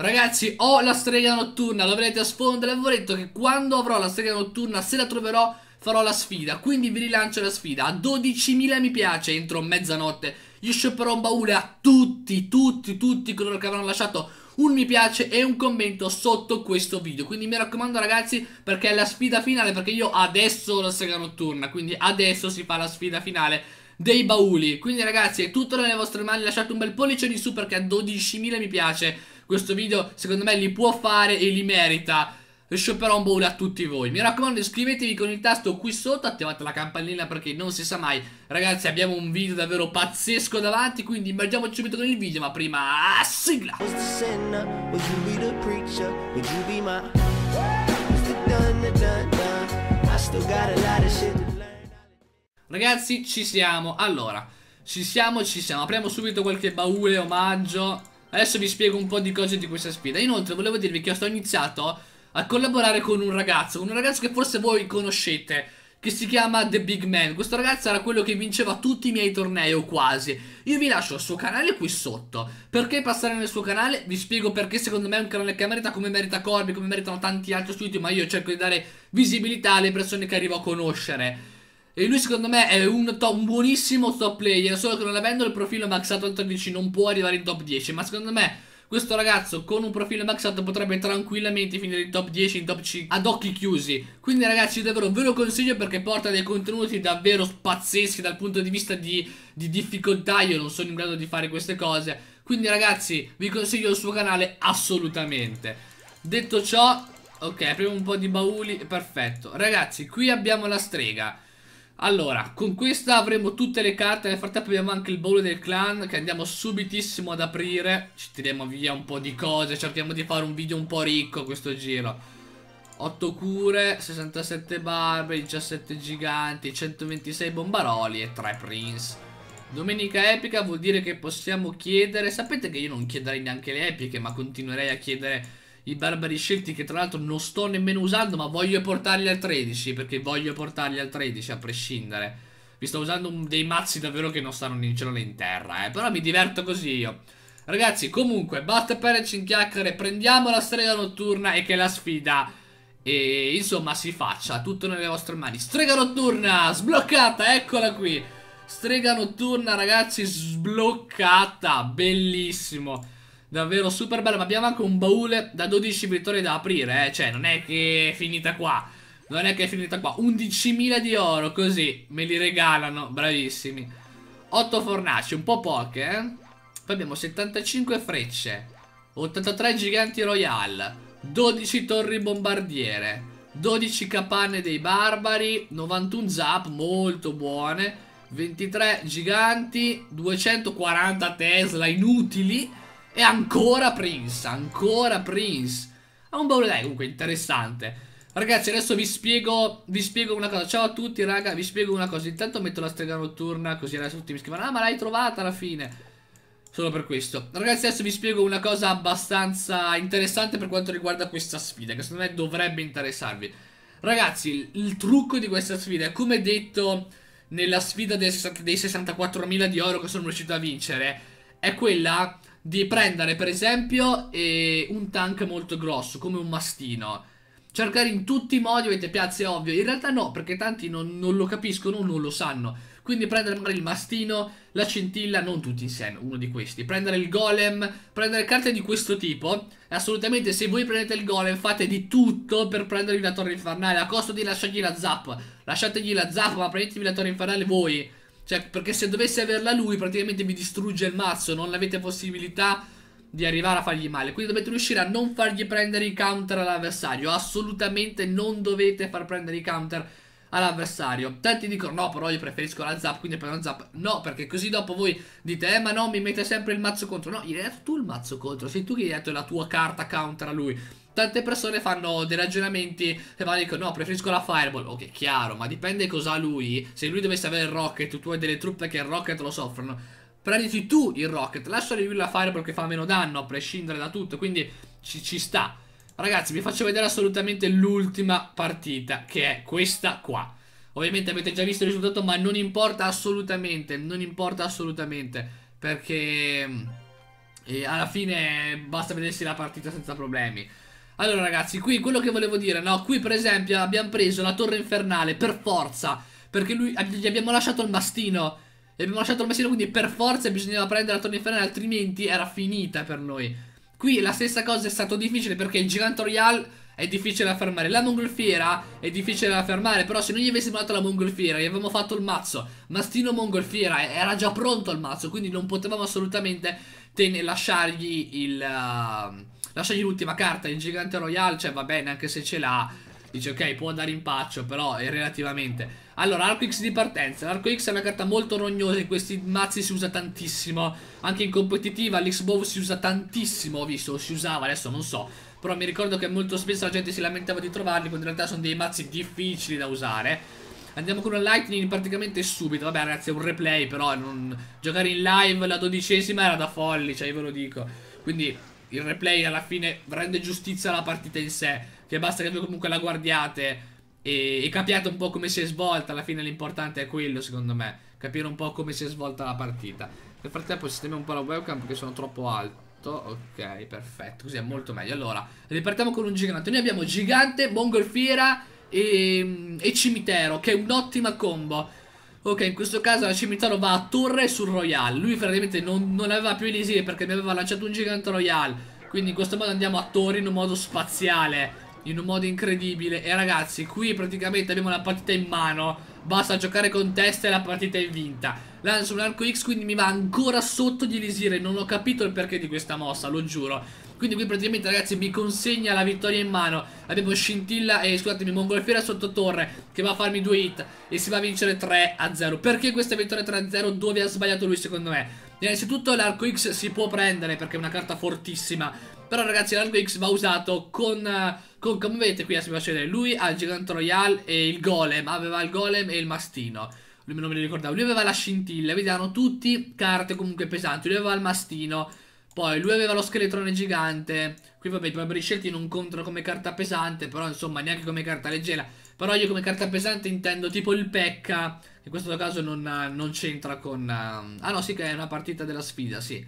Ragazzi ho la strega notturna dovrete a sfondo e avevo detto che quando avrò la strega notturna Se la troverò farò la sfida Quindi vi rilancio la sfida A 12.000 mi piace entro mezzanotte Io shopperò un baule a tutti Tutti tutti coloro che avranno lasciato un mi piace e un commento sotto questo video Quindi mi raccomando ragazzi perché è la sfida finale Perché io adesso ho la strega notturna Quindi adesso si fa la sfida finale dei bauli Quindi ragazzi è tutto nelle vostre mani Lasciate un bel pollice in su perché a 12.000 mi piace questo video secondo me li può fare e li merita shopperò un bowl a tutti voi. Mi raccomando iscrivetevi con il tasto qui sotto, attivate la campanella perché non si sa mai. Ragazzi abbiamo un video davvero pazzesco davanti, quindi immergiamoci subito con il video, ma prima sigla! Ragazzi ci siamo, allora, ci siamo, ci siamo, apriamo subito qualche baule omaggio Adesso vi spiego un po' di cose di questa sfida Inoltre volevo dirvi che sto iniziato a collaborare con un ragazzo Con un ragazzo che forse voi conoscete che si chiama The Big Man. Questo ragazzo era quello che vinceva tutti i miei tornei o quasi. Io vi lascio il suo canale qui sotto. Perché passare nel suo canale? Vi spiego perché secondo me è un canale che merita come merita Corby, come meritano tanti altri studi, ma io cerco di dare visibilità alle persone che arrivo a conoscere. E lui secondo me è un, top, un buonissimo top player, solo che non avendo il profilo maxato al 13 non può arrivare in top 10, ma secondo me questo ragazzo con un profilo maxato potrebbe tranquillamente finire in top 10, in top 5 ad occhi chiusi. Quindi ragazzi davvero ve lo consiglio perché porta dei contenuti davvero pazzeschi dal punto di vista di, di difficoltà. Io non sono in grado di fare queste cose. Quindi ragazzi vi consiglio il suo canale assolutamente. Detto ciò, ok apriamo un po' di bauli, perfetto. Ragazzi qui abbiamo la strega. Allora, con questa avremo tutte le carte, nel frattempo abbiamo anche il bowl del clan che andiamo subitissimo ad aprire, ci tiriamo via un po' di cose, cerchiamo di fare un video un po' ricco questo giro. 8 cure, 67 barbe, 17 giganti, 126 bombaroli e 3 prince. Domenica epica vuol dire che possiamo chiedere, sapete che io non chiederei neanche le epiche ma continuerei a chiedere i barbari scelti che tra l'altro non sto nemmeno usando ma voglio portarli al 13 perché voglio portarli al 13 a prescindere vi sto usando dei mazzi davvero che non stanno né in cielo né in terra eh. però mi diverto così io ragazzi comunque basta per in chiacchiere prendiamo la strega notturna e che la sfida e insomma si faccia tutto nelle vostre mani strega notturna sbloccata eccola qui strega notturna ragazzi sbloccata bellissimo Davvero super bello, ma abbiamo anche un baule da 12 vittorie da aprire, eh. Cioè, non è che è finita qua. Non è che è finita qua. 11.000 di oro, così. Me li regalano, bravissimi. 8 fornaci, un po' poche, eh. Poi abbiamo 75 frecce. 83 giganti royal. 12 torri bombardiere. 12 capanne dei barbari. 91 zap, molto buone. 23 giganti. 240 Tesla inutili. E ancora Prince, ancora Prince. Ha un baule dai comunque interessante. Ragazzi adesso vi spiego, vi spiego una cosa Ciao a tutti raga, vi spiego una cosa Intanto metto la strega notturna così adesso tutti mi scrivono Ah ma l'hai trovata alla fine Solo per questo Ragazzi adesso vi spiego una cosa abbastanza interessante per quanto riguarda questa sfida Che secondo me dovrebbe interessarvi Ragazzi il, il trucco di questa sfida è come detto nella sfida dei 64.000 di oro che sono riuscito a vincere È quella di prendere per esempio eh, un tank molto grosso, come un mastino. Cercare in tutti i modi, avete piazze ovvio. In realtà no, perché tanti non, non lo capiscono o non lo sanno. Quindi prendere magari il mastino, la scintilla, non tutti insieme, uno di questi. Prendere il golem, prendere carte di questo tipo. Assolutamente, se voi prendete il golem, fate di tutto per prendervi la torre infernale. A costo di lasciargli la zap. Lasciategli la zap, ma prendetevi la torre infernale voi. Cioè, perché se dovesse averla lui, praticamente vi distrugge il mazzo. Non avete possibilità di arrivare a fargli male. Quindi dovete riuscire a non fargli prendere i counter all'avversario. Assolutamente non dovete far prendere i counter all'avversario. Tanti dicono no, però io preferisco la zap, quindi prendo la zap. No, perché così dopo voi dite, eh, ma no, mi mette sempre il mazzo contro. No, gli hai dato tu il mazzo contro, sei tu che gli hai dato la tua carta counter a lui. Tante persone fanno dei ragionamenti e vanno dicono no, preferisco la fireball. Ok, chiaro, ma dipende cosa ha lui. Se lui dovesse avere il rocket, tu hai delle truppe che il rocket lo soffrono. Prenditi tu il rocket, lasciali lui la fireball che fa meno danno, a prescindere da tutto, quindi ci, ci sta. Ragazzi vi faccio vedere assolutamente l'ultima partita che è questa qua Ovviamente avete già visto il risultato ma non importa assolutamente Non importa assolutamente Perché eh, alla fine basta vedersi la partita senza problemi Allora ragazzi qui quello che volevo dire no Qui per esempio abbiamo preso la torre infernale per forza Perché lui, ah, gli abbiamo lasciato il mastino e abbiamo lasciato il mastino quindi per forza bisognava prendere la torre infernale altrimenti era finita per noi Qui la stessa cosa è stato difficile perché il gigante Royal è difficile da fermare. La mongolfiera è difficile da fermare, però se noi gli avessimo dato la mongolfiera, gli avevamo fatto il mazzo. Mastino mongolfiera era già pronto il mazzo, quindi non potevamo assolutamente lasciargli il... Uh, lasciargli l'ultima carta, il gigante royale, cioè va bene anche se ce l'ha, Dice ok può andare in paccio però è relativamente Allora arco X di partenza L'arco X è una carta molto rognosa in questi mazzi si usa tantissimo Anche in competitiva l'Xbow si usa tantissimo Ho visto si usava adesso non so Però mi ricordo che molto spesso la gente si lamentava di trovarli Quando in realtà sono dei mazzi difficili da usare Andiamo con una lightning praticamente subito Vabbè ragazzi è un replay però non... Giocare in live la dodicesima era da folli Cioè io ve lo dico Quindi il replay alla fine rende giustizia alla partita in sé, che basta che voi comunque la guardiate e, e capiate un po' come si è svolta, alla fine l'importante è quello secondo me, capire un po' come si è svolta la partita. Nel frattempo sistemiamo un po' la webcam perché sono troppo alto. Ok, perfetto, così è molto meglio. Allora, ripartiamo con un gigante. Noi abbiamo gigante, mongolfiera e, e cimitero, che è un'ottima combo. Ok, in questo caso la cimitero va a torre sul Royal. Lui praticamente non, non aveva più elisir perché mi aveva lanciato un gigante Royal. Quindi in questo modo andiamo a torre in un modo spaziale. In un modo incredibile. E ragazzi, qui praticamente abbiamo la partita in mano. Basta giocare con testa e la partita è vinta. Lancio un arco X, quindi mi va ancora sotto di elisir. Non ho capito il perché di questa mossa, lo giuro. Quindi qui praticamente ragazzi mi consegna la vittoria in mano Abbiamo Scintilla e scusatemi Mongolfiera sotto torre Che va a farmi due hit E si va a vincere 3 a 0 Perché questa vittoria 3 a 0 dove ha sbagliato lui secondo me? Innanzitutto l'arco X si può prendere perché è una carta fortissima Però ragazzi l'arco X va usato con, con come vedete qui si vedere Lui ha il gigante royale e il golem Aveva il golem e il mastino Lui Non me lo ricordavo Lui aveva la scintilla Vedevano tutti carte comunque pesanti Lui aveva il mastino poi lui aveva lo scheletrone gigante. Qui vabbè, i Barber Scelti non contano come carta pesante, però insomma neanche come carta leggera. Però io come carta pesante intendo tipo il Pecca, in questo caso non, non c'entra con... Uh... Ah no, sì che è una partita della sfida, sì.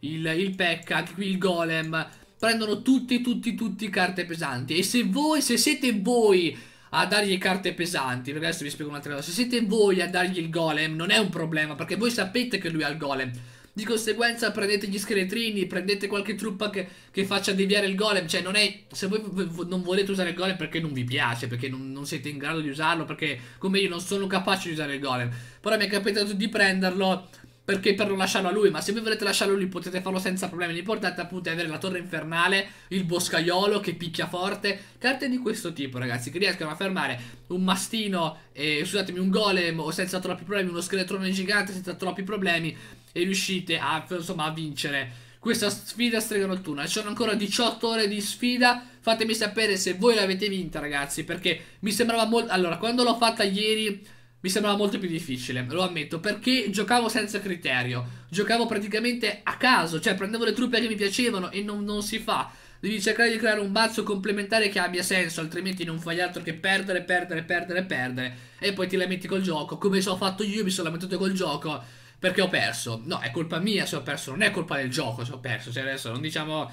Il, il Pecca, anche qui il Golem. Prendono tutti, tutti, tutti carte pesanti. E se voi, se siete voi a dargli carte pesanti, perché adesso vi spiego un'altra cosa. Se siete voi a dargli il Golem, non è un problema, perché voi sapete che lui ha il Golem. Di conseguenza prendete gli scheletrini, prendete qualche truppa che, che faccia deviare il golem. Cioè, non è. Se voi non volete usare il golem perché non vi piace, perché non, non siete in grado di usarlo, perché come io non sono capace di usare il golem. Però mi è capitato di prenderlo perché per non lasciarlo a lui, ma se voi volete lasciarlo a lui potete farlo senza problemi. L'importante appunto è avere la torre infernale, il boscaiolo che picchia forte, carte di questo tipo ragazzi che riescono a fermare un mastino, eh, scusatemi un golem o senza troppi problemi, uno scheletrone gigante senza troppi problemi e riuscite a, insomma, a vincere questa sfida strega notturna. Ci sono ancora 18 ore di sfida. Fatemi sapere se voi l'avete vinta, ragazzi. Perché mi sembrava molto. Allora, quando l'ho fatta ieri. Mi sembrava molto più difficile, lo ammetto, perché giocavo senza criterio, giocavo praticamente a caso, cioè prendevo le truppe che mi piacevano e non, non si fa. Devi cercare di creare un mazzo complementare che abbia senso, altrimenti non fai altro che perdere, perdere, perdere, perdere. E poi ti lamenti col gioco, come ci ho fatto io, mi sono lamentato col gioco perché ho perso. No, è colpa mia se ho perso, non è colpa del gioco se ho perso. Se cioè, adesso non diciamo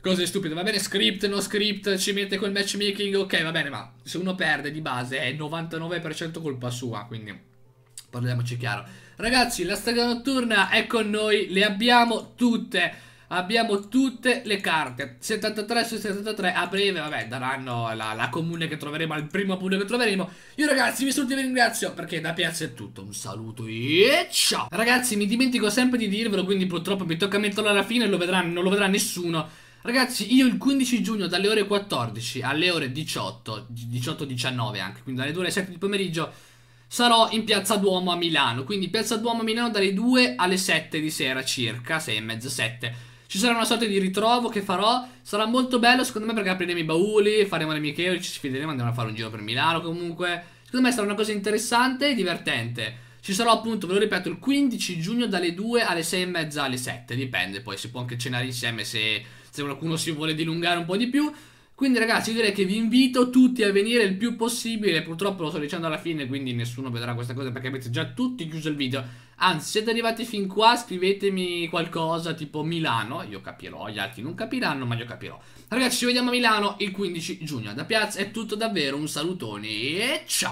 cose stupide, va bene, script, no script, ci mette quel matchmaking, ok, va bene, ma se uno perde di base è 99% colpa sua, quindi parliamoci chiaro. Ragazzi, la strada notturna è con noi, le abbiamo tutte. Abbiamo tutte le carte 73 su 73 A breve vabbè daranno la, la comune che troveremo Al primo punto che troveremo Io ragazzi vi saluto e vi ringrazio Perché da Piazza è tutto Un saluto e ciao Ragazzi mi dimentico sempre di dirvelo Quindi purtroppo mi tocca metterlo alla fine lo vedrà, Non lo vedrà nessuno Ragazzi, io il 15 giugno dalle ore 14 alle ore 18, 18-19 anche, quindi dalle 2 alle 7 di pomeriggio, sarò in Piazza Duomo a Milano. Quindi Piazza Duomo a Milano dalle 2 alle 7 di sera circa, 6 e mezza, 7. Ci sarà una sorta di ritrovo che farò. Sarà molto bello, secondo me, perché apriremo i bauli, faremo le amichevoli, ci sfideremo, andremo a fare un giro per Milano comunque. Secondo me sarà una cosa interessante e divertente. Ci sarò appunto, ve lo ripeto, il 15 giugno dalle 2 alle 6 e mezza alle 7, dipende, poi si può anche cenare insieme se, se qualcuno si vuole dilungare un po' di più. Quindi ragazzi io direi che vi invito tutti a venire il più possibile Purtroppo lo sto dicendo alla fine quindi nessuno vedrà questa cosa perché avete già tutti chiuso il video Anzi siete arrivati fin qua scrivetemi qualcosa tipo Milano Io capirò, gli altri non capiranno ma io capirò Ragazzi ci vediamo a Milano il 15 giugno Da Piazza è tutto davvero, un salutone e ciao